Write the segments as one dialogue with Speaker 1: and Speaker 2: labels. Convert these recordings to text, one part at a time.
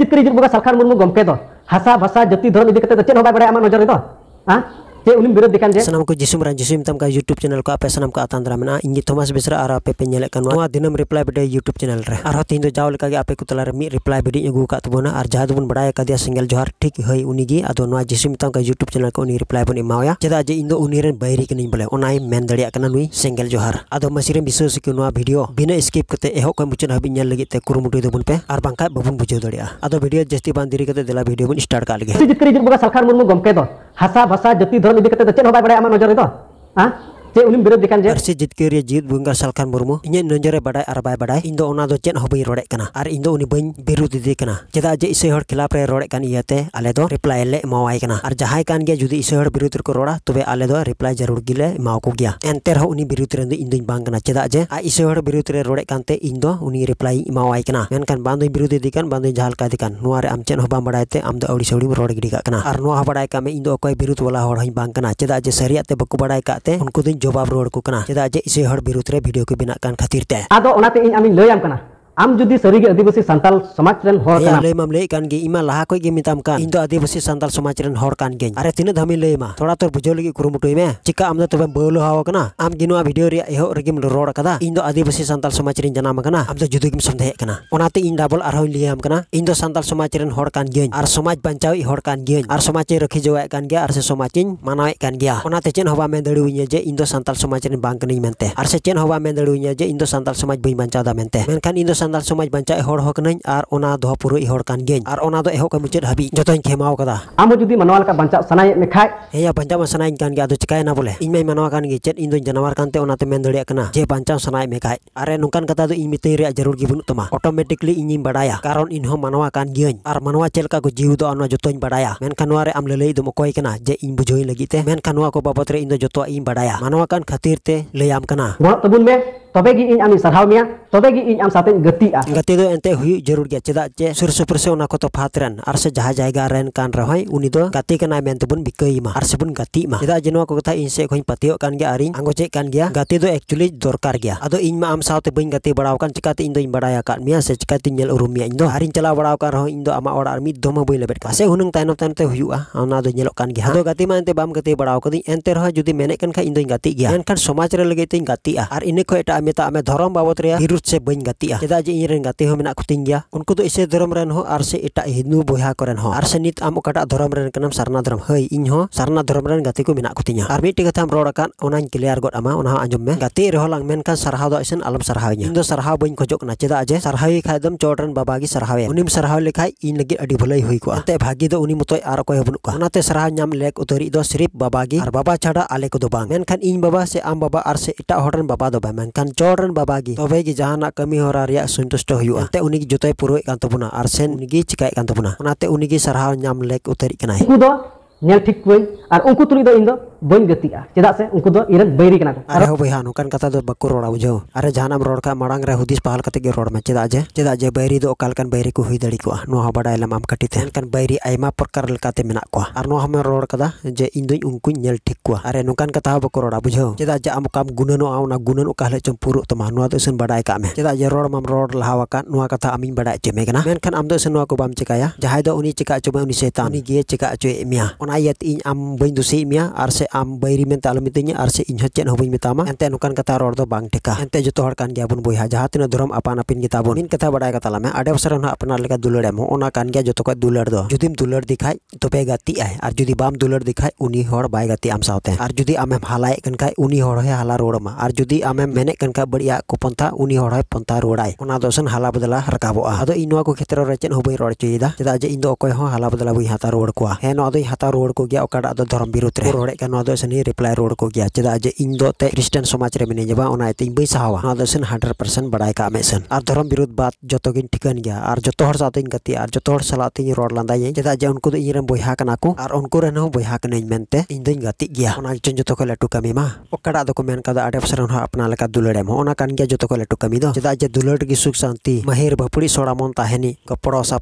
Speaker 1: ᱡᱤᱛᱨᱤ ᱡᱩᱨ ᱵᱚᱜᱟ ᱥᱟᱞᱠᱷᱟᱱ ᱢᱩᱨᱢᱩ ᱜᱚᱢᱠᱮ ᱫᱚ ᱦᱟᱥᱟ ᱵᱷᱟᱥᱟ ᱡᱟᱹᱛᱤ ᱫᱷᱚᱨᱚᱢ ᱤᱫᱤ ᱠᱟᱛᱮ ᱫᱚ ᱪᱮᱫ ᱦᱚᱸ ᱵᱟᱭ ᱵᱟᱲᱟᱭᱟ ᱟᱢᱟᱜ ᱱᱚᱡᱚᱨ ᱨᱮᱫᱚ ᱦᱮᱸ ᱪᱮᱫ ᱩᱱᱤᱢ ᱵᱤᱨᱟᱹᱫ ᱫᱮᱠᱷᱟᱱ ᱡᱮ ᱥᱟᱱᱟᱢ ᱠᱚ ᱡᱤᱥᱩᱢ ᱨᱟᱱ ᱡᱤᱥᱩᱢ ᱛᱟᱢ ᱠᱟ ᱤᱭᱩᱴᱩᱵ ᱪᱮᱱᱮᱞ ᱠᱚ ᱟᱯᱮ ᱥᱟᱱᱟᱢ ᱠᱚ ᱟᱛᱟᱱ ᱫᱨᱟᱢ ᱢᱮᱱᱟ ᱤᱧ ᱛᱷᱚᱢᱟᱥ ᱵᱮᱥᱨᱟ ᱟᱨ ᱟᱯᱮ ᱯᱮ ᱧᱮᱞᱮᱫ ᱠᱟᱱ ᱱᱚᱣᱟ ᱫᱤᱱᱟᱹᱢ ᱨᱤᱯᱞᱟᱭ ᱵᱤᱰᱤᱭᱳ ᱤᱭᱩᱴᱩᱵ ᱪᱮᱱᱮᱞ ᱨᱮ ᱟᱨᱦᱚᱸ ᱛᱤᱦᱤᱧ ᱫᱚ ᱡᱟᱣ ᱞᱮᱠᱟᱜᱮ ᱟᱯᱮ ᱠᱚ ᱛᱟᱞᱟᱨᱮ ᱢᱤᱫ ᱨᱤᱯᱞᱟᱭ ᱵᱤᱰᱤᱭᱳ ᱟᱹᱜᱩ ᱟᱠᱟᱫ ᱛᱟᱵᱚᱱᱟ ᱟᱨ ᱡᱟᱦᱟᱸ ᱫᱚᱵᱚᱱ ᱵᱟᱰᱟᱭ ᱟᱠᱟᱫᱮᱭᱟ ᱥᱮᱸᱜᱮᱞ ᱡᱚᱦᱟᱨ ᱴᱷᱤᱠ ᱦᱳᱭ ᱩᱱᱤᱜᱮ ᱟᱫᱚ ᱱᱚᱣᱟ ᱡᱤᱥᱩᱢ ᱛᱟᱢ ᱠᱟ ᱤᱭᱩᱴᱩᱵ ᱪᱮᱱᱮᱞ ᱠᱚ ᱩᱱᱤ ᱨᱤᱯᱞᱟᱭ ᱵᱚᱱ ᱮᱢᱟᱣᱟᱭᱟ ᱪᱮᱫᱟᱜ ᱡᱮ ᱤᱧ ᱫᱚ ᱩᱱᱤ ᱨᱮᱱ ᱵᱟᱭᱨᱤ ᱠᱟᱹᱱᱟᱹᱧ ᱵᱚᱞᱮ ᱚᱱᱟᱭ ᱢᱮᱱ ᱫᱟᱲᱮᱭᱟᱜ ᱠᱟᱱᱟ ᱱᱩᱭ ᱥᱮᱸᱜᱮᱞ ᱡᱚᱦᱟᱨ ᱟᱫᱚ ᱢᱟᱥᱤᱨᱮ ᱵᱤᱥᱟᱹᱥ ᱠᱤ ᱱᱚᱣᱟ ᱵᱤᱰᱤᱭᱳ ᱵᱤᱱᱟᱹ ᱥᱠᱤᱯ ᱠᱟᱛᱮ ᱮᱦᱚᱵ ᱠᱷᱚᱱ ᱢᱩᱪᱟᱹᱫ ᱦᱟᱹᱵᱤᱡ ᱧᱮᱞ ᱞᱟᱹᱜᱤᱫ ᱛᱮ ᱠᱩᱨᱩᱢᱩᱴᱩᱭ ᱛᱟᱵᱚᱱ ᱯᱮ ᱟᱨ ᱵᱟᱝᱠᱷᱟᱱ ᱵᱟᱵᱚᱱ ᱵᱩᱡᱷᱟᱹᱣ ᱫᱟᱲᱮᱭᱟᱜᱼᱟ ᱟᱫᱚ ᱵᱤᱰᱤᱭᱳ ᱡᱟᱹᱥᱛᱤ ᱵᱟᱝ ᱫᱮᱨᱤ ᱠᱟᱛᱮ ᱫᱮᱞᱟ ᱵᱤᱰᱤᱭᱳ ᱵᱚᱱ ᱥᱴᱟᱨᱴ ᱠᱟᱜ ᱞᱮᱜᱮ ᱡᱤᱛᱠᱟᱹᱨᱤ ᱡᱤᱛ ᱵᱚᱜᱟ ᱥᱟᱞᱠᱷᱟᱱ ᱢᱩᱨᱢᱩ ᱜᱚᱢᱠᱮ ᱫᱚ हासा बसा जति धर्म इदि कते चेन नजर दो हां ᱪᱮᱫ ᱩᱱᱤᱢ ᱵᱤᱨᱳᱫ ᱞᱮᱠᱷᱟᱱ ᱡᱮ ᱯᱟᱹᱨᱥᱤ ᱡᱤᱛᱠᱟᱹᱨᱤᱭᱟᱹ ᱡᱤᱛ ᱵᱚᱸᱜᱟ ᱥᱟᱞᱠᱷᱟᱱ ᱢᱩᱨᱢᱩ ᱤᱧᱟᱹᱜ ᱱᱚᱡᱚᱨ ᱨᱮ ᱵᱟᱰᱟᱭ ᱟᱨ ᱵᱟᱭ ᱵᱟᱰᱟᱭ ᱤᱧ ᱫᱚ ᱚᱱᱟ ᱫᱚ ᱪᱮᱫ ᱦᱚᱸ ᱵᱟᱹᱧ ᱨᱚᱲᱮᱫ ᱠᱟᱱᱟ ᱟᱨ ᱤᱧ ᱫᱚ ᱩᱱᱤ ᱵᱟᱹᱧ ᱵᱤᱨᱩᱫ ᱮᱫᱮ ᱠᱟᱱᱟ ᱪᱮᱫᱟᱜ ᱡᱮ ᱤᱥᱟᱹᱭ ᱦᱚᱲ ᱠᱷᱤᱞᱟᱯ ᱨᱮ ᱨᱚᱲᱮᱫ ᱠᱟᱱ ᱤᱭᱟᱹᱛᱮ ᱟᱞᱮ ᱫᱚ ᱨᱤᱯᱞᱟᱭ ᱞᱮ ᱮᱢᱟᱣᱟᱭ ᱠᱟᱱᱟ ᱟᱨ ᱡᱟᱦᱟᱸᱭ ᱠᱟᱱ ᱜᱮ ᱡᱩᱫᱤ ᱤᱥᱟᱹᱭ ᱦᱚᱲ ᱵᱤᱨᱩᱫ ᱨᱮᱠᱚ ᱨᱚᱲᱟ ᱛᱚᱵᱮ ᱟᱞᱮ ᱫᱚ ᱨᱤᱯᱞᱟᱭ ᱡᱟᱹᱨᱩᱲ ᱜᱮᱞᱮ ᱮᱢᱟᱣᱟᱠᱚ ᱜᱮᱭᱟ ᱮᱱᱛᱮ ᱨᱮᱦᱚᱸ ᱩᱱᱤ ᱵᱤᱨᱩᱫ ᱨᱮ ᱤᱧ ᱫᱚᱧ ᱵᱟᱝ ᱠᱟᱱᱟ ᱪᱮᱫᱟᱜ ᱡᱮ ᱟᱡ ᱤᱥᱟᱹᱭ ᱦᱚᱲ ᱵᱤᱨᱩᱫ ᱨᱮ ᱨᱚᱲᱮᱫ ᱠᱟᱱᱛᱮ ᱤᱧ ᱫᱚ ᱩᱱᱤ ᱨᱤᱯᱞᱟᱭ ᱮᱢᱟᱣᱟᱭ ᱠᱟᱱᱟ ᱢᱮᱱᱠᱷᱟᱱ ᱵᱟᱝ ᱫᱚᱧ ᱵᱤᱨᱩᱫ ᱮᱫᱮ ᱠᱟᱱ ᱵᱟᱝ ᱫᱚᱧ ᱡᱟᱦᱟᱸ ᱞᱮᱠᱟ ᱮᱫᱮ ᱠᱟᱱ ᱱᱚᱣᱟ ᱨᱮ ᱟᱢ ᱪᱮᱫ ᱦᱚᱸ ᱵᱟᱢ ᱵᱟᱰᱟᱭ ᱛᱮ ᱟᱢ ᱫᱚ ᱟᱹᱣᱲᱤ ᱥᱟᱹᱣᱲᱤᱢ ᱨᱚᱲ ᱜᱤᱰᱤ ᱠᱟᱜ ᱠᱟᱱᱟ ᱟᱨ ᱱᱚᱣᱟ ᱦᱚᱸ ᱵᱟᱰᱟᱭ ᱠᱟᱜ ᱢᱮ ᱤᱧ ᱫᱚ ᱚᱠᱚᱭ ᱵᱤᱨᱩᱫ ᱵᱟᱞᱟ ᱦᱚᱲ ᱦᱚᱸᱧ ᱵᱟᱝ ᱠᱟᱱᱟ ᱪᱮᱫᱟᱜ ᱡᱮ ᱥᱟᱹᱨᱤᱭᱟᱜ ᱛᱮ ᱵᱟᱠᱚ ᱵᱟᱰᱟᱭ ᱠᱟᱜ ᱛᱮ ᱩᱱᱠᱩ ᱫᱚᱧ ᱡᱚᱵᱟᱵ ᱨᱩᱣᱟᱹᱲ ᱠᱚ ᱠᱟᱱᱟ ᱪᱮᱫᱟᱜ ᱡᱮ ᱤᱥᱮ ᱦᱚᱲ ᱵᱤᱨᱩᱫᱽ ᱨᱮ ᱵᱷᱤᱰᱤᱭᱳ ᱠᱚ ᱵᱮᱱᱟᱜ ᱠᱟᱱ ᱠᱷᱟᱹᱛᱤᱨ ᱛᱮ ᱟᱫᱚ ᱚᱱᱟᱛᱮ ᱤᱧ ᱟᱢᱤᱧ ᱞᱟᱹᱭᱟᱢ ᱠᱟᱱᱟ ᱟᱢ ᱡᱩᱫᱤ ᱥᱟᱹᱨᱤᱜᱮ ᱟᱹᱫᱤᱵᱟᱹᱥᱤ ᱥᱟᱱᱛᱟᱞ ᱥᱚᱢᱟᱡᱽ ᱨᱮᱱ ᱦᱚᱲ ᱠᱟᱱᱟᱢ ᱞᱟᱹᱭᱢᱟᱢ ᱞᱟᱹᱭ ᱠᱟᱱ ᱜᱮ ᱤᱢᱟ ᱞᱟᱦᱟ ᱠᱷᱚᱡ ᱜᱮ ᱢᱮᱛᱟᱢ ᱠᱟᱱ ᱤᱧ ᱫᱚ ᱟᱹᱫᱤᱵᱟᱹᱥᱤ ᱥᱟᱱᱛᱟᱞ ᱥᱚᱢᱟᱡᱽ ᱨᱮᱱ ᱦᱚᱲ ᱠᱟᱱ ᱜᱤᱭᱟᱹᱧ ᱟᱨᱮ ᱛᱤᱱᱟᱹᱜ ᱫᱷᱟᱹᱢᱤ ᱞᱟᱹᱭᱢᱟ ᱛᱷᱚᱲᱟ ᱛᱚᱨ ᱵᱩᱡᱷᱟᱹᱣ ᱞᱟᱹᱜᱤᱫ ᱠᱩᱨᱩᱢᱩᱴᱩᱭ ᱢᱮ ᱪᱤᱠᱟ ᱟᱢ ᱫᱚ ᱛᱚᱵᱮ ᱵᱟᱹᱣᱞᱚ ᱦᱟᱣ ᱠᱟᱱᱟ ᱟᱢ ᱜᱮ ᱱᱚᱣᱟ ᱵᱷᱤᱰᱤᱭᱳ ᱨᱮᱭᱟᱜ ᱮᱦᱚᱵ ᱨᱮᱜᱮᱢ ᱨᱚᱲ ᱠᱟᱫᱟ ᱤᱧ ᱫᱚ ᱟᱹᱫᱤᱵᱟᱹᱥᱤ ᱥᱟᱱᱛᱟᱞ ᱥᱚᱢᱟᱡᱽ ᱨᱮᱧ ᱡᱟᱱᱟᱢ ᱟᱠᱟᱱᱟ ᱟᱢ ᱫᱚ ᱡᱩᱫᱟᱹᱜᱮᱢ ᱥᱚᱱᱫᱮᱦ ᱠᱟᱱᱟ ᱚᱱᱟᱛᱮ ᱤᱧ ᱰᱟᱵᱚᱞ ᱟᱨᱦᱚᱸᱧ ᱞᱟᱹᱭᱟᱢ ᱠᱟᱱᱟ ᱤᱧ ᱫᱚ ᱥᱟᱱᱛᱟᱞ ᱥᱚᱢᱟᱡᱽ ᱨᱮᱱ ᱦᱚᱲ ᱠᱟᱱ ᱜᱤᱭᱟᱹᱧ ᱟᱨ ᱥᱚᱢᱟᱡᱽ ᱵᱟᱧᱪᱟᱣᱤᱡ ᱦᱚᱲ ᱠᱟᱱ ᱜᱤᱭᱟᱹᱧ ᱟᱨ ᱥᱚᱢᱟᱡᱽ ᱤᱧ ᱨᱟᱹᱠᱷᱤ ᱡᱚᱜᱟᱣᱮᱫ ᱠᱟᱱ ᱜᱮᱭᱟ ᱟᱨ ᱥᱮ ᱥᱚᱢᱟᱡᱽ ᱤᱧ ᱢᱟᱱᱟᱣᱮᱫ ᱠᱟᱱ ᱜᱮᱭᱟ ᱚᱱᱟᱛᱮ ᱪᱮᱫ ᱦᱚᱸ ᱵᱟᱢ ᱢᱮᱱ ᱫᱟᱲᱮᱣᱟᱹᱧᱟ ᱡᱮ ᱤᱧ ᱫᱚ ᱥᱟᱱᱛᱟᱞ ᱥᱚᱢᱟᱡᱽ ᱨᱮᱱ ᱵᱟᱝ ᱠᱟᱹᱱᱟᱹᱧ ᱢᱮᱱᱛᱮ ᱟᱨ ᱥᱮ ᱪᱮᱫ ᱦᱚᱸ ᱵᱟᱢ ᱢᱮᱱ ᱫᱟᱲᱮᱣᱟᱹᱧᱟ ᱡᱮ ᱤᱧ ᱫᱚ ᱥᱟᱱᱛᱟᱞ ᱥᱚᱢᱟᱡᱽ ᱵᱟᱹᱧ ᱵᱟᱧᱪᱟᱣ ᱫᱟ ᱢᱮᱱᱛᱮ ᱢᱮᱱᱠᱷᱟᱱ ᱤᱧ ᱫᱚ जानदार समाज बांचा हकन दो पुरुष हर दो एह मुचाद हाबी जो खेमा आम जुदी मानवा बांचा सामाई मेखा हे बांचा सामाई कान अब चेना बोले इन मैं मानवा चेक इन जानवरते मन दिखा जे बांचा सामाई मेखा अरे नौकान कथा तो इन मितई जरूर की बनू तमाम अटोमेटिकली इन बड़ा कारण इन मानवा गियन और मानवा चल का जीवन जो बड़ा मनखान आम लई दुकना जे इन बुझे लगे मनखान बाबत इन जो इन बड़ा मानवा खातिर ते लैम तब तबे सारा मे तबे साथ ᱜᱟᱛᱤᱜᱼᱟ ᱜᱟᱛᱤ ᱫᱚ ᱮᱱᱛᱮ ᱦᱩᱭᱩᱜ ᱡᱟᱹᱨᱩᱲ ᱜᱮᱭᱟ ᱪᱮᱫᱟᱜ ᱪᱮ ᱥᱩᱨ ᱥᱩᱯᱩᱨ ᱥᱮ ᱚᱱᱟ ᱠᱚ ᱛᱚᱯᱷᱟᱛ ᱨᱮᱱ ᱟᱨ ᱥᱮ ᱡᱟᱦᱟᱸ ᱡᱟᱭᱜᱟ ᱨᱮᱱ ᱠᱟᱱ ᱨᱮᱦᱚᱸᱭ ᱩᱱᱤ ᱫᱚ ᱜᱟᱛᱤ ᱠᱟᱱᱟᱭ ᱢᱮᱱᱛᱮ ᱵᱚᱱ ᱵᱤᱠᱟᱹᱭ ᱢᱟ ᱟᱨ ᱥᱮ ᱵᱚᱱ ᱜᱟᱛᱤᱜ ᱢᱟ ᱪᱮᱫᱟᱜ ᱡᱮ ᱱᱚᱣᱟ ᱠᱚ ᱠᱟᱛᱷᱟ ᱤᱧ ᱥᱮᱫ ᱠᱷᱚᱱ ᱯᱟᱹᱛᱭᱟᱹᱜ ᱠᱟᱱ ᱜᱮᱭᱟ ᱟᱨᱤᱧ ᱟᱸᱜᱚᱪᱮᱫ ᱠᱟᱱ ᱜᱮᱭᱟ ᱜᱟᱛᱤ ᱫᱚ ᱮᱠᱪᱩᱭᱮᱞᱤ ᱫᱚᱨᱠᱟᱨ ᱜᱮᱭᱟ ᱟᱫᱚ ᱤᱧ ᱢᱟ ᱟᱢ ᱥᱟᱶᱛᱮ ᱵᱟᱹᱧ ᱜᱟᱛᱮ ᱵᱟᱲᱟᱣ ᱟᱠᱟᱱ ᱪᱤᱠᱟᱹᱛᱮ ᱤᱧ ᱫᱚᱧ ᱵᱟᱰᱟᱭ ᱟᱠᱟᱫ ᱢᱮᱭᱟ ᱥᱮ ᱪᱤᱠᱟᱹᱛᱮᱧ ᱧᱮᱞ ᱩᱨᱩᱢ ᱢᱮᱭᱟ ᱤᱧ ᱫᱚ ᱟᱨᱤᱧ ᱪᱟᱞᱟᱣ ᱵᱟᱲᱟᱣ ᱟᱠᱟᱱ ᱨᱮᱦᱚᱸ ᱤᱧ ᱫᱚ ᱟᱢᱟᱜ ᱚᱲᱟᱜ ᱨᱮ ᱢᱤᱫ ᱫᱚᱢ ᱦᱚᱸ ᱵᱟᱹᱧ ᱞᱮᱵᱮᱫ ᱠᱟᱜᱼᱟ ᱥᱮ ᱦᱩᱱᱟᱹᱝ ᱛᱟᱭᱱᱚᱢ ᱛᱟᱭᱱᱚᱢ ᱛᱮ ᱦᱩᱭᱩᱜᱼᱟ ᱚᱱᱟ ᱫᱚ ᱧᱮᱞᱚᱜ ᱠᱟᱱ ᱜᱮᱭᱟ ᱟᱫᱚ ᱜᱟᱛᱮ ᱢᱟ ᱮᱱᱛᱮ ᱵᱟᱢ ᱜᱟᱛᱮ ᱵᱟᱲᱟᱣ ᱠᱟᱹᱫᱟᱹᱧ ᱮᱱᱛᱮ ᱨᱮᱦᱚᱸ ᱡᱩᱫᱤ ᱢᱮᱱᱮᱫ ᱠᱟᱱ ᱠᱷᱟᱱ ᱤᱧ ᱫᱚᱧ ᱜᱟᱛᱮᱜ ᱜᱮᱭᱟ ᱢᱮᱱᱠᱷᱟᱱ ᱥᱚᱢᱟᱡᱽ ᱨᱮ ᱞᱟᱹᱜᱤᱫ ᱛᱤᱧ ᱜᱟᱛᱮᱜᱼᱟ ᱟᱨ ᱤᱱᱟᱹ ᱠᱷᱚᱱ ᱮᱴᱟᱜ ᱢᱮᱛᱟᱜ ᱢᱮ ᱫᱷᱚᱨᱚᱢ ᱵᱟᱵᱚᱫ ᱨᱮᱭᱟᱜ ᱵᱤᱨᱩᱫ ᱥᱮ ᱵᱟᱹᱧ ᱜᱟᱛᱮᱜᱼᱟ ᱪᱮᱫᱟᱜ ᱮᱴᱟᱜ ᱡᱮ ᱤᱧᱨᱮᱱ ᱜᱟᱛᱮ ᱦᱚᱸ ᱢᱮᱱᱟᱜ ᱠᱚᱛᱤᱧ ᱜᱮᱭᱟ ᱩᱱᱠᱩ ᱫᱚ ᱤᱥᱟᱹᱭ ᱫᱷᱚᱨᱚᱢ ᱨᱮᱱ ᱦᱚᱸ ᱟᱨ ᱥᱮ ᱮᱴᱟᱜ ᱦᱤᱱᱫᱩ ᱵᱚᱭᱦᱟ ᱠᱚᱨᱮᱱ ᱦᱚᱸ ᱟᱨ ᱥᱮ ᱱᱤᱛ ᱟᱢ ᱚᱠᱟᱴᱟᱜ ᱫᱷᱚᱨᱚᱢ ᱨᱮᱱ ᱠᱟᱱᱟᱢ ᱥᱟᱨᱱᱟ ᱫᱷᱚᱨᱚᱢ ᱦᱳᱭ ᱤᱧ ᱦᱚᱸ ᱥᱟᱨᱱᱟ ᱫᱷᱚᱨᱚᱢ ᱨᱮᱱ ᱜᱟᱛᱮ ᱠᱚ ᱢᱮᱱᱟᱜ ᱠᱚᱛᱤᱧᱟ ᱟᱨ ᱢᱤᱫᱴᱮᱡ ᱠᱟᱛᱷᱟᱢ ᱨᱚᱲ ᱟᱠᱟᱱ ᱚᱱᱟᱧ ᱠᱞᱤᱭᱟᱨ ᱜᱚᱫ ᱟᱢᱟ ᱚᱱᱟ ᱦᱚᱸ ᱟᱸᱡᱚᱢ ᱢᱮ ᱜᱟᱛᱮ ᱨᱮᱦᱚᱸ ᱞᱟᱝ ᱢᱮᱱᱠᱷᱟᱱ ᱥᱟᱨᱦᱟᱣ ᱫᱚ ᱮᱥᱮᱱ ᱟᱞᱚᱢ ᱥᱟᱨᱦᱟᱣᱤᱧᱟ ᱤᱧ ᱫᱚ ᱥᱟᱨᱦᱟᱣ ᱵᱟᱹᱧ ᱠᱷᱚᱡᱚᱜ ᱠᱟᱱᱟ ᱪᱮᱫᱟᱜ ᱡᱮ ᱥᱟᱨᱦᱟᱣᱮ ᱠᱷᱟᱡ ᱫᱚᱢ ᱪᱚᱴ ᱨᱮᱱ ᱵᱟᱵᱟ ᱜᱮ ᱥᱟᱨᱦᱟᱣᱮ ᱩᱱᱤᱢ ᱥᱟᱨᱦᱟᱣ ᱞᱮᱠᱷᱟᱡ ᱤᱧ ᱞᱟᱹᱜᱤᱫ ᱟᱹᱰᱤ ᱵᱷᱟᱹᱞᱟᱹᱭ ᱦᱩᱭ ᱠᱚᱜᱼᱟ ᱮᱱᱛᱮ ᱵᱷᱟᱹᱜᱤ ᱫᱚ ᱩᱱᱤ ᱢᱚᱛᱚᱭ ᱟᱨ ᱚᱠᱚᱭ ᱦᱚᱸ ᱵᱟᱹᱱᱩᱜ ᱠᱚᱣᱟ ᱚᱱᱟᱛᱮ ᱥᱟᱨᱦᱟᱣ ᱧᱟᱢ ᱞᱮᱠ ᱩᱛᱟᱹᱨᱤᱡ ᱫᱚ ᱥᱤᱨᱤᱯ ᱵᱟᱵᱟ ᱜᱮ ᱟᱨ ᱵᱟᱵᱟ ᱪᱷᱟᱰᱟ ᱟᱞᱮ ᱠᱚᱫᱚ ᱵᱟᱝ ᱢᱮᱱᱠᱷᱟᱱ ᱤᱧ ᱵᱟᱵᱟ ᱥᱮ ᱟᱢ ᱵᱟᱵᱟ ᱟᱨ ᱥᱮ ᱮᱴᱟᱜ ᱦᱚᱲ ᱨᱮᱱ ᱵᱟᱵᱟ ᱫᱚ ᱵᱟᱝ ᱢᱮᱱᱠᱷᱟᱱ ᱪᱚᱴ ᱨᱮᱱ ᱵᱟᱵᱟ ᱜᱮ ᱛᱚᱵᱮ ᱜᱮ ᱡᱟᱦᱟᱱᱟᱜ ᱠᱟᱹᱢᱤ ᱦᱚᱨᱟ ᱨᱮᱭᱟᱜ ᱥᱚᱱᱛᱩᱥᱴᱚ ᱦᱩᱭᱩᱜᱼᱟ ᱮᱱᱛᱮ ᱩᱱᱤ ᱡᱚᱛᱚᱭ ᱯᱩᱨᱟᱹᱣᱮᱫ ᱠᱟᱱ ᱛᱟᱵᱚᱱᱟ ᱟᱨ ᱥᱮᱱ ᱩᱱᱤᱜᱮ ᱪᱤᱠᱟᱹᱭᱮᱫ ᱠᱟᱱ ᱛᱟᱵᱚᱱᱟ ᱚᱱᱟᱛᱮ ᱩᱱᱤᱜᱮ ᱥᱟᱨᱦᱟᱣ ᱧᱟᱢ ᱞᱮᱠ ᱩᱛᱟᱹᱨᱤᱜ ᱠᱟᱱᱟᱭ ᱩᱱᱠᱩ ᱫᱚ ᱧᱮᱞ ᱴᱷᱤᱠ ᱠᱚᱣᱟᱹᱧ ᱟᱨ ᱩᱱᱠᱩ ᱛᱩᱞᱩᱡ ᱫᱚ ᱤᱧ ᱫᱚ ᱵᱟᱹᱧ ᱜᱟᱛᱤᱜᱼᱟ ᱪᱮᱫᱟᱜ ᱥᱮ ᱩᱱᱠᱩ ᱫᱚ ᱤᱧᱨᱮᱱ ᱵᱟᱹᱭᱨᱤ ᱠᱟᱱᱟ ᱠᱚ ᱟᱨ ᱵᱚᱭᱦᱟ ᱱᱚᱝᱠᱟᱱ ᱠᱟᱛᱷᱟ ᱫᱚ ᱵᱟᱠᱚ ᱨᱚᱲᱟ ᱵᱩᱡᱷᱟᱹᱣ ᱟᱨ ᱡᱟᱦᱟᱱᱟᱜ ᱨᱚᱲ ᱠᱷᱟᱱ ᱢᱟᱲᱟᱝ ᱨᱮ ᱦᱩᱫᱤᱥ ᱯᱟᱦᱟᱞ ᱠᱟᱛᱮ ᱜᱮ ᱨᱚᱲ ᱢᱮ ᱪᱮᱫᱟᱜ ᱡᱮ ᱪᱮᱫᱟᱜ ᱡᱮ ᱵᱟᱹᱭᱨᱤ ᱫᱚ ᱚᱠᱟ ᱞᱮᱠᱟᱱ ᱵᱟᱹᱭᱨᱤ ᱠᱚ ᱦᱩᱭ ᱫᱟᱲᱮ ᱠᱚᱜᱼᱟ ᱱᱚᱣᱟ ᱦᱚᱸ ᱵᱟᱰᱟᱭ ᱞᱮᱢ ᱟᱢ ᱠᱟᱹᱴᱤᱡ ᱛᱮ ᱢᱮᱱᱠᱷᱟᱱ ᱵᱟᱹᱭᱨᱤ ᱟᱭᱢᱟ ᱯᱨᱚᱠᱟᱨ ᱞᱮᱠᱟᱛᱮ ᱢᱮᱱᱟᱜ ᱠᱚᱣᱟ ᱟᱨ ᱱᱚᱣᱟ ᱦᱚᱸᱢ ᱨᱚᱲ ᱠᱟᱫᱟ ᱡᱮ ᱤᱧ ᱫᱚᱧ ᱩᱱᱠᱩᱧ ᱧᱮᱞ ᱴᱷᱤᱠ ᱠᱚᱣᱟ ᱟᱨ ᱱᱚᱝᱠᱟᱱ ᱠᱟᱛᱷᱟ ᱦᱚᱸ ᱵᱟᱠᱚ ᱨᱚᱲᱟ ᱵᱩᱡᱷᱟᱹᱣ ᱪᱮᱫᱟᱜ ᱡᱮ ᱟᱢ ᱚᱠᱟᱢ ᱜᱩᱱᱟᱹᱱᱚᱜᱼᱟ ᱚᱱᱟ ᱜᱩᱱᱟᱹᱱ ᱚᱠᱟ ᱦᱤᱞᱳᱜ ᱪᱚᱢ ᱯᱩᱨᱟᱹᱜ ᱛᱟᱢᱟ ᱱᱚᱣᱟ ᱫᱚ ᱤᱥᱟᱹᱱ ᱵᱟᱰᱟᱭ ᱠᱟᱜ ᱢᱮ ᱪᱮᱫᱟᱜ ᱡᱮ ᱨᱚᱲ ᱢᱟᱢ ᱨᱚᱲ ᱞᱟᱦᱟ ᱟᱠᱟᱫ ᱱᱚᱣᱟ ᱠᱟᱛᱷᱟ ᱟᱢᱤᱧ ᱵᱟᱰᱟᱭ ᱦᱚᱪᱚ ᱢᱮ ᱠᱟᱱᱟ ᱢᱮᱱᱠᱷᱟᱱ ᱟᱢ ᱫᱚ ᱤᱥᱟᱹᱱ ᱱᱚᱣᱟ ᱠᱚ ᱵᱟᱢ ᱪᱮᱠᱟᱭᱟ ᱡᱟᱦᱟᱸᱭ ᱫᱚ ᱩᱱᱤ ᱪᱮᱠᱟ ᱦᱚᱪᱚ ᱢᱮ ᱩᱱᱤ ᱥᱮᱛᱟᱱ ᱩᱱᱤ ᱜᱮ ᱪᱮᱠᱟ ᱦᱚᱪᱚᱭᱮᱫ ᱢᱮᱭᱟ ᱚᱱᱟ ᱤᱭᱟᱹᱛᱮ ᱤᱧ ᱟᱢ ᱵᱟᱹᱧ ᱫᱩᱥᱤᱭᱮᱫ ᱢᱮᱭᱟ ᱟᱨ ᱥᱮ ᱟᱢ ᱵᱟᱹᱭᱨᱤ ᱢᱮᱱᱛᱮ ᱟᱞᱚᱢ ᱢᱤᱛᱟᱹᱧᱟ ᱟᱨ ᱥᱮ ᱤᱧᱦᱚᱸ ᱪᱮᱫ ᱦᱚᱸ ᱵᱟᱹᱧ ᱢᱮᱛᱟᱢᱟ ᱮᱱᱛᱮ ᱱᱚᱝᱠᱟᱱ ᱠᱟᱛᱷᱟ ᱨᱚᱲ ᱫᱚ ᱵᱟᱝ ᱴᱷᱤᱠᱟ ᱮᱱᱛᱮ ᱡᱚᱛᱚ ᱦᱚᱲ ᱠᱟᱱ ᱜᱮᱭᱟᱵᱚᱱ ᱵᱚᱭᱦᱟ ᱡᱟᱦᱟᱸ ᱛᱤᱱᱟᱹᱜ ᱫᱷᱚᱨᱚᱢ ᱟᱯᱟᱱ ᱟᱹᱯᱤᱱ ᱜᱮᱛᱟᱵᱚᱱ ᱢᱤᱫ ᱠᱟᱛᱷᱟ ᱵᱟᱰᱟᱭ ᱠᱟᱛᱟ ᱞᱟᱢᱮ ᱟᱰᱮᱯᱟᱥᱮ ᱨᱮᱱ ᱦᱚᱸ ᱟᱯᱱᱟᱨ ᱞᱮᱠᱟ ᱫᱩᱞᱟᱹᱲ ᱮᱢ ᱦᱚᱸ ᱚᱱᱟ ᱠᱟᱱ ᱜᱮᱭᱟ ᱡᱚᱛᱚ ᱠᱷᱚᱡ ᱫᱩᱞᱟᱹᱲ ᱫᱚ ᱡᱩᱫᱤᱢ ᱫᱩᱞᱟᱹᱲ ᱫᱮᱠᱷᱟᱡ ᱛᱚᱵᱮ ᱜᱟᱛᱮᱜ ᱟᱭ ᱟᱨ ᱡᱩᱫᱤ ᱵᱟᱢ ᱫᱩᱞᱟᱹᱲ ᱫᱮᱠᱷᱟᱡ ᱩᱱᱤ ᱦᱚᱲ ᱵᱟᱭ ᱜᱟᱛᱮᱜ ᱟᱢ ᱥᱟᱶᱛᱮ ᱟᱨ ᱡᱩᱫᱤ ᱟᱢᱮᱢ ᱦᱟᱞᱟᱭᱮᱫ ᱠᱟᱱ ᱠᱷᱟᱡ ᱩᱱᱤ ᱦᱚᱲ ᱦᱚᱸᱭ ᱦᱟᱞᱟ ᱨᱩᱣᱟᱹᱲ ᱟᱢᱟ ᱟᱨ ᱡᱩᱫᱤ ᱟᱢᱮᱢ ᱢᱮᱱᱮᱫ ᱠᱟᱱ ᱠᱷᱟᱡ ᱵᱟᱹᱲᱤᱡᱟᱜ ᱠᱚ ᱯᱚᱱᱛᱷᱟ ᱩᱱᱤ ᱦᱚᱲ ᱦᱚᱸᱭ ᱯᱚᱱᱛᱷᱟ ᱨᱩᱣᱟᱹᱲᱟᱭ ᱚᱱᱟ ᱫᱚ ᱥᱮᱱ ᱦᱟᱞᱟ ᱵᱚᱫᱞᱟ ᱨᱟᱠᱟᱵᱚᱜᱼᱟ ᱟᱫᱚ ᱤᱧ ᱱᱚᱣᱟ ᱠᱚ ᱠᱷᱮᱛᱨᱚ ᱨᱮ ᱪᱮᱫ ᱦᱚᱸ ᱵᱟᱹᱧ ᱨᱚᱲ ᱦᱚᱪᱚᱭᱮᱫᱟ ᱪᱮᱫᱟᱜ ᱡᱮ ᱤᱧ ᱫᱚ ᱚᱠᱚᱭ ᱦᱚᱸ ᱦᱟᱞᱟ ᱵᱚᱫᱞᱟ ᱵᱟᱹᱧ ᱦᱟᱛᱟᱣ ᱨᱩᱣᱟᱹᱲ ᱠᱚᱣᱟ ᱦᱮᱸ ᱱᱚᱣᱟ ᱫᱚᱧ ᱦᱟᱛᱟᱣ ruwur ko gya okada ado dorong biru tre ruwur ekan seni reply ruwur ko ceda aja indo te kristen so macre mena jaba ona ete imbe sahawa ado sen hadar persen badai ka mesen ado dorong biru bat joto gin tikan gya ado joto har sate ingati ado joto har salate ingi ruwur ceda aja onko do ingi rem boi hakan aku ado onko reno boi hakan eng mente indo ingati gya ona jen joto ko letu kami ma okada ado ko men kada ade fasaran apna leka dulur emo ona kan gya joto ko letu kami do ceda aja dulur gi suk santi mahir ba puri so ramon ta heni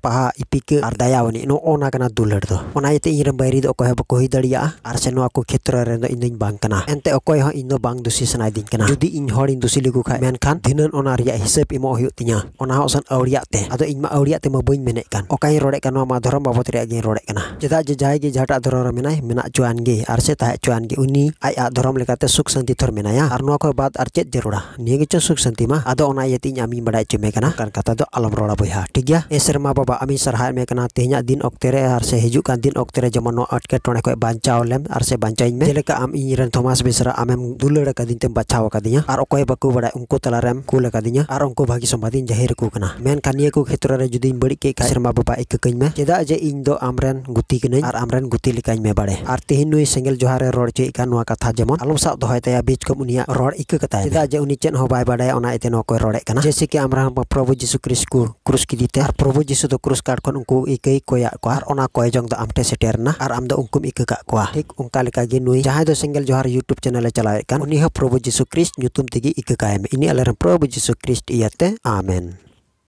Speaker 1: paha ipike ardaya weni no ona kana dulur do ona ete ingi rem bairi okoy ba kuhi dalia arse aku ako rendo reno inin bang kana ente okoy ha indo bang dusi sanay din kana judi in hor in dusi ligu kay kan dinan hisep imo hiu tinya ona ha osan auria te ato in ma auria te mo buin menek kan okay rode kan ma dorom ba potri agin rode kana jeda jejai ge jata dorom menai mena cuan ge arse tahe cuan ge uni ai a dorom lekate suk santi tor ya arno ko bat arce jerura nie ge cun suk santi ma ato ona ye tinya mi mada cume kana kan kata do alam rola boy ha tiga eser ma baba amin sarhai me kana tehnya din oktere arse hijukan din oktere jaman ᱮᱴᱠᱮᱴᱚᱬᱮ ᱠᱷᱚᱱ ᱵᱟᱧᱪᱟᱣ ᱞᱮᱢ ᱟᱨ ᱥᱮ ᱵᱟᱧᱪᱟᱣᱤᱧ ᱢᱮ ᱡᱮᱞᱮᱠᱟ ᱟᱢ ᱤᱧ ᱨᱮᱱ ᱛᱷᱚᱢᱟᱥ ᱵᱮᱥᱨᱟ ᱟᱢᱮᱢ ᱫᱩᱞᱟᱹᱲ ᱟᱠᱟᱫᱤᱧ ᱛᱮᱢ ᱵᱟᱪᱷᱟᱣ ᱟᱠᱟᱫᱤᱧᱟ ᱟᱨ ᱚᱠᱚᱭ ᱵᱟᱠᱚ ᱵᱟᱲᱟᱭ ᱩᱱᱠᱩ ᱛᱟᱞᱟᱨᱮᱢ ᱠᱩᱞ ᱟᱠᱟᱫᱤᱧᱟ ᱟᱨ ᱩᱱᱠᱩ ᱵᱷᱟᱹᱜᱤ ᱥᱚᱢᱵᱟᱫᱤᱧ ᱡᱟᱦᱮᱨ ᱟᱠᱚ ᱠᱟᱱᱟ ᱢᱮᱱᱠᱷᱟᱱ ᱱᱤᱭᱟᱹ ᱠᱚ ᱠᱷᱮᱛᱨᱚ ᱨᱮ ᱡᱩᱫᱤᱧ ᱵᱟᱹᱲᱤᱡ ᱠᱮᱫ ᱠᱷᱟᱱ ᱥᱮᱨᱢᱟ ᱵᱟᱵᱟ ᱤᱠᱟᱹᱧ ᱢᱮ ᱪᱮᱫᱟᱜ ᱡᱮ ᱤᱧ ᱫᱚ ᱟᱢᱨᱮᱱ ᱜᱩᱛᱤ ᱠᱟᱹᱱᱟᱹᱧ ᱟᱨ ᱟᱢᱨᱮᱱ ᱜᱩᱛᱤ ᱞᱮᱠᱟᱧ ᱢᱮ ᱵᱟᱲᱮ ᱟᱨ ᱛᱮᱦᱮᱧ ᱱᱩᱭ ᱥᱮᱸᱜᱮᱞ ᱡᱚᱦᱟᱨ ᱨᱮ ᱨᱚᱲ ᱪᱮᱫ ᱠᱟᱱ ᱱᱚᱣᱟ ᱠᱟᱛᱷᱟ ᱡᱮᱢᱚᱱ ᱟᱞᱚᱢ ᱥᱟᱵ ᱫᱚᱦᱚᱭ ᱛᱟᱭᱟ ᱵᱤᱡ ᱠᱚᱢ ᱩᱱᱤᱭᱟᱜ ᱨᱚᱲ ᱤᱠᱟᱹ ᱠᱟᱛᱟᱭ ᱪᱮᱫᱟᱜ ᱡᱮ ᱩᱱᱤ ᱪᱮᱫ ᱦᱚᱸ ᱵᱟᱭ ᱵᱟᱰᱟᱭᱟ ᱚᱱᱟ ᱮᱛᱮ ᱱᱚᱣᱟ ᱠᱚᱭ ᱨᱚᱲᱮᱫ ᱠᱟᱱᱟ ᱡᱮᱭᱥᱮ ᱠᱤ ᱟᱢᱨᱮᱱ ᱯᱨᱚᱵᱷᱩ ᱡᱤᱥᱩ ᱠᱨᱤᱥᱴ ᱠᱚ ᱠᱨᱩᱥ ᱠᱤᱫᱤᱛᱮ ᱟᱨ ᱯᱨᱚᱵᱷᱩ ᱡᱤᱥᱩ ᱫᱚ ᱠᱨᱩᱥ ᱠᱟᱨᱰ ᱠᱷᱚᱱ ᱩᱱᱠᱩ ᱤᱠᱟᱹᱭ ᱠᱚᱭᱟᱜ ᱠᱚᱣᱟ ᱟᱨ ᱚᱱᱟ ᱠᱚᱭ ᱡᱚᱝ ᱫᱚ ᱟᱢ ᱴᱷᱮᱱ ᱥᱮᱴᱮᱨᱱᱟ ᱟᱨ ᱟᱢ do ungkum ike kak kuah. Hik ungkali kagi nui. Jahai do single johar YouTube channel le calaikan. Uniha Prabu Jesus Christ nyutum tigi ika kaya. Ini alaran Prabu Jesus Christ iya teh. Amen.